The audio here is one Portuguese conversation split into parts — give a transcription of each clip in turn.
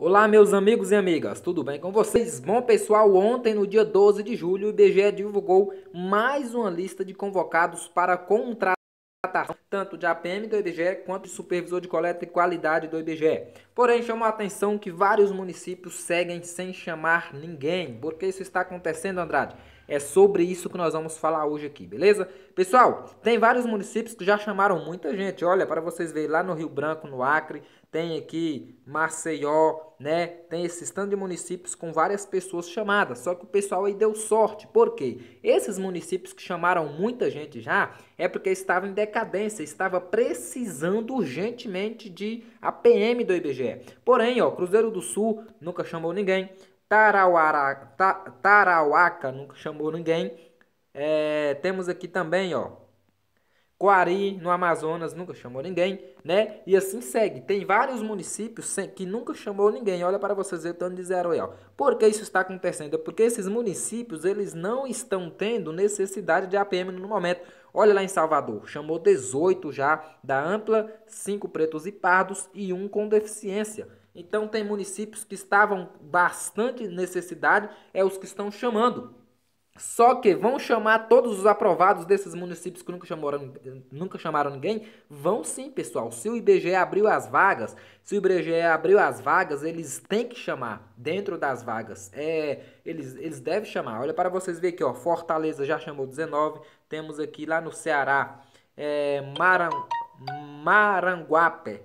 Olá meus amigos e amigas, tudo bem com vocês? Bom pessoal, ontem no dia 12 de julho o IBGE divulgou mais uma lista de convocados para contratação tanto de APM do IBGE quanto de supervisor de coleta e qualidade do IBGE. Porém, chamou a atenção que vários municípios seguem sem chamar ninguém. Por que isso está acontecendo, Andrade? É sobre isso que nós vamos falar hoje aqui, beleza? Pessoal, tem vários municípios que já chamaram muita gente. Olha, para vocês verem lá no Rio Branco, no Acre, tem aqui Maceió, né? Tem esse tanto de municípios com várias pessoas chamadas. Só que o pessoal aí deu sorte. Por quê? Esses municípios que chamaram muita gente já é porque estava em decadência, estava precisando urgentemente de APM do IBGE. Porém, ó, Cruzeiro do Sul nunca chamou ninguém. Tarauara, ta, Tarauaca nunca chamou ninguém. É, temos aqui também, ó. Coari, no Amazonas, nunca chamou ninguém, né? E assim segue. Tem vários municípios sem, que nunca chamou ninguém. Olha para vocês ver o tanto de zero aí, ó. Por que isso está acontecendo? É porque esses municípios, eles não estão tendo necessidade de APM no momento. Olha lá em Salvador, chamou 18 já da ampla, 5 pretos e pardos e um com deficiência. Então tem municípios que estavam bastante necessidade, é os que estão chamando. Só que vão chamar todos os aprovados desses municípios que nunca chamaram, nunca chamaram ninguém? Vão sim, pessoal. Se o IBGE abriu as vagas, se o IBGE abriu as vagas, eles têm que chamar dentro das vagas. É, eles, eles devem chamar. Olha para vocês verem aqui, ó. Fortaleza já chamou 19. Temos aqui lá no Ceará, é, Maran, Maranguape.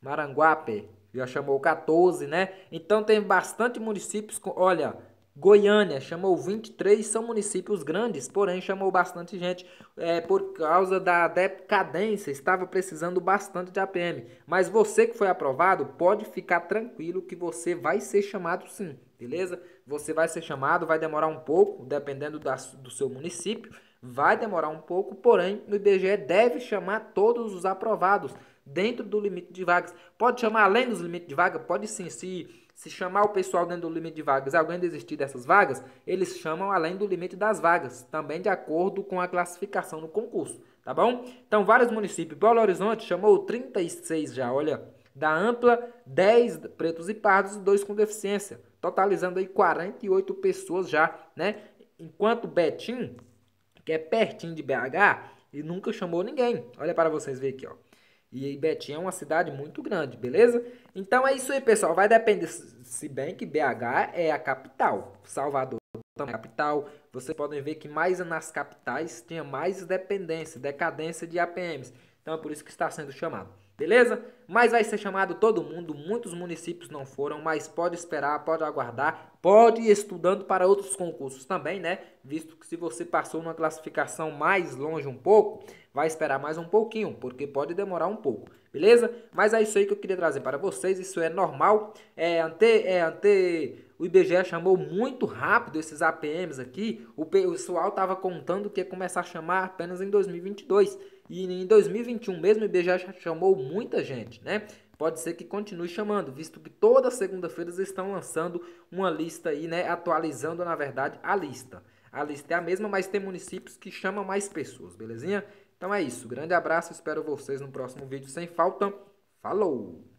Maranguape já chamou 14, né? Então tem bastante municípios com, olha, Goiânia chamou 23, são municípios grandes, porém chamou bastante gente é, por causa da decadência, estava precisando bastante de APM. Mas você que foi aprovado, pode ficar tranquilo que você vai ser chamado sim, beleza? Você vai ser chamado, vai demorar um pouco, dependendo da, do seu município, vai demorar um pouco, porém o IBGE deve chamar todos os aprovados dentro do limite de vagas. Pode chamar além dos limites de vaga? Pode sim. Se, se chamar o pessoal dentro do limite de vagas e alguém desistir dessas vagas, eles chamam além do limite das vagas, também de acordo com a classificação do concurso, tá bom? Então, vários municípios. Belo Horizonte chamou 36 já, olha. Da ampla, 10 pretos e pardos e 2 com deficiência. Totalizando aí 48 pessoas já, né? Enquanto Betim, que é pertinho de BH, e nunca chamou ninguém. Olha para vocês verem aqui, ó. E Betim é uma cidade muito grande, beleza? Então é isso aí, pessoal. Vai depender, se bem que BH é a capital. Salvador também é a capital. Vocês podem ver que mais nas capitais tinha mais dependência, decadência de APMs. Então é por isso que está sendo chamado beleza? Mas vai ser chamado todo mundo, muitos municípios não foram, mas pode esperar, pode aguardar, pode ir estudando para outros concursos também, né? Visto que se você passou numa classificação mais longe um pouco, vai esperar mais um pouquinho, porque pode demorar um pouco, beleza? Mas é isso aí que eu queria trazer para vocês, isso é normal, é ante, é ante o IBGE chamou muito rápido esses APMs aqui. O pessoal estava contando que ia começar a chamar apenas em 2022. E em 2021 mesmo o IBGE já chamou muita gente, né? Pode ser que continue chamando, visto que toda segunda-feira eles estão lançando uma lista aí, né? Atualizando, na verdade, a lista. A lista é a mesma, mas tem municípios que chamam mais pessoas, belezinha? Então é isso. Grande abraço, espero vocês no próximo vídeo sem falta. Falou!